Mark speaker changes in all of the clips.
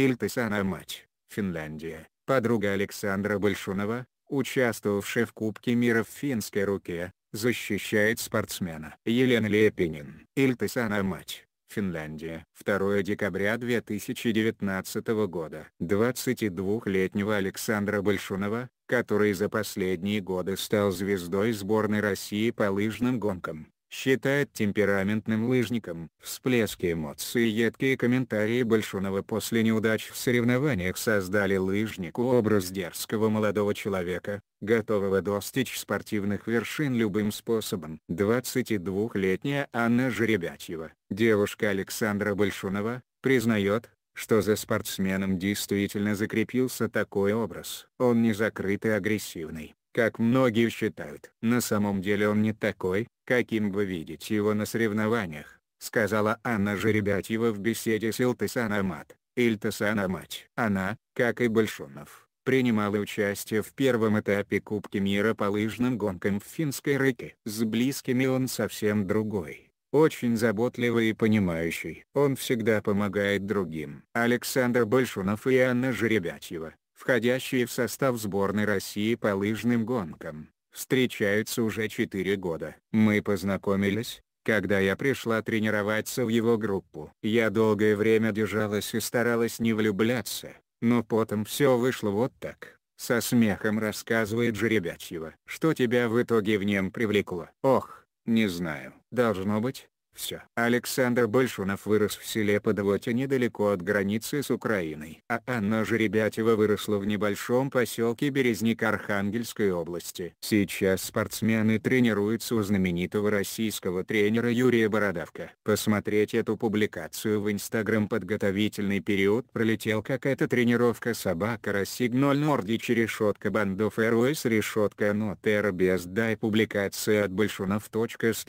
Speaker 1: Ильтесана мать, Финляндия, подруга Александра Большунова, участвовавшая в Кубке мира в финской руке, защищает спортсмена. Елена Лепинин. Ильтесана мать. Финляндия. 2 декабря 2019 года. 22-летнего Александра Большунова, который за последние годы стал звездой сборной России по лыжным гонкам, считает темпераментным лыжником. Всплески эмоций и едкие комментарии Большунова после неудач в соревнованиях создали лыжнику образ дерзкого молодого человека, готового достичь спортивных вершин любым способом. 22-летняя Анна Жеребятьева, девушка Александра Большунова, признает, что за спортсменом действительно закрепился такой образ. Он не закрытый агрессивный, как многие считают, на самом деле он не такой, каким вы видите его на соревнованиях, сказала Анна Жеребятьева в беседе с Илтасан Амат. Ильтасан Амач. Она, как и Большунов, принимала участие в первом этапе Кубки мира по лыжным гонкам в финской реке. С близкими он совсем другой. Очень заботливый и понимающий. Он всегда помогает другим. Александр Большунов и Анна Жеребятьева, входящие в состав сборной России по лыжным гонкам, встречаются уже 4 года. Мы познакомились, когда я пришла тренироваться в его группу. Я долгое время держалась и старалась не влюбляться, но потом все вышло вот так. Со смехом рассказывает Жеребячьева. Что тебя в итоге в нем привлекло? Ох, не знаю. Должно быть, все. Александр Большунов вырос в селе Подвоте недалеко от границы с Украиной. А Анна Жеребятева выросла в небольшом поселке Березник Архангельской области. Сейчас спортсмены тренируются у знаменитого российского тренера Юрия Бородавка. Посмотреть эту публикацию в Инстаграм подготовительный период пролетел как эта тренировка собака Рассигноль Нордич решетка бандов Эруэс решетка Нотер без дай публикация от большунов.ски.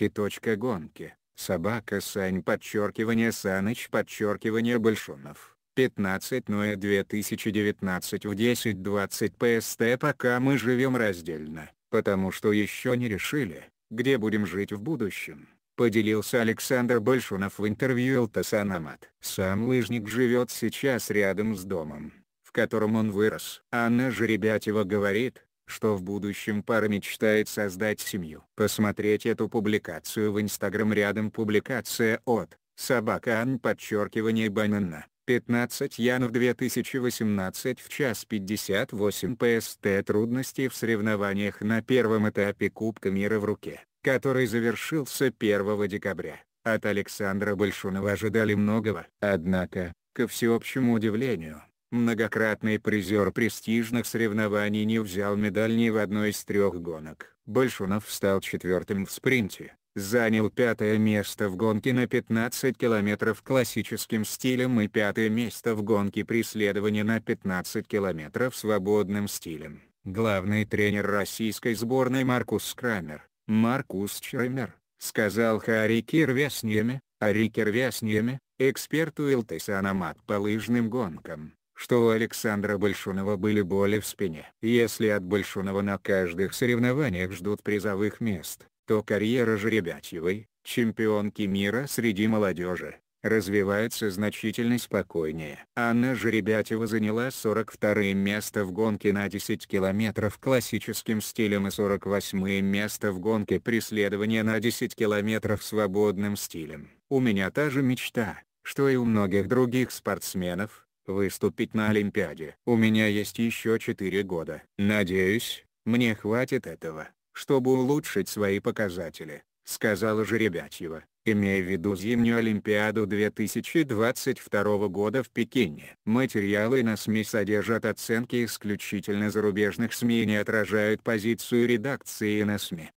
Speaker 1: Собака Сань подчеркивание Саныч подчеркивание Большунов. 15 ноя в 10.20 ПСТ пока мы живем раздельно, потому что еще не решили, где будем жить в будущем. Поделился Александр Большунов в интервью Элтасан Сам лыжник живет сейчас рядом с домом, в котором он вырос. Анна Жеребятева говорит, что в будущем пара мечтает создать семью. Посмотреть эту публикацию в Instagram рядом публикация от собака Ан подчеркивание банана. 15 января 2018 в час 58 ПСТ трудности в соревнованиях на первом этапе Кубка мира в руке, который завершился 1 декабря. От Александра Большунова ожидали многого. Однако, ко всеобщему удивлению, Многократный призер престижных соревнований не взял медаль ни в одной из трех гонок. Большунов стал четвертым в спринте, занял пятое место в гонке на 15 километров классическим стилем и пятое место в гонке преследования на 15 километров свободным стилем. Главный тренер российской сборной Маркус Крамер, Маркус Чремер, сказал Харри Кирвяснеме, Ари Кирвяснеме, эксперту Илтесана Мат по лыжным гонкам, что у Александра Большунова были боли в спине. Если от Большунова на каждых соревнованиях ждут призовых мест, то карьера Жеребятьевой, чемпионки мира среди молодежи, развивается значительно спокойнее. Анна Жеребятева заняла 42 место в гонке на 10 километров классическим стилем и 48 место в гонке преследования на 10 километров свободным стилем. У меня та же мечта, что и у многих других спортсменов, выступить на Олимпиаде. У меня есть еще 4 года. Надеюсь, мне хватит этого, чтобы улучшить свои показатели, сказала Жеребятьева, имея в виду зимнюю Олимпиаду 2022 года в Пекине. Материалы на СМИ содержат оценки исключительно зарубежных СМИ и не отражают позицию редакции на СМИ.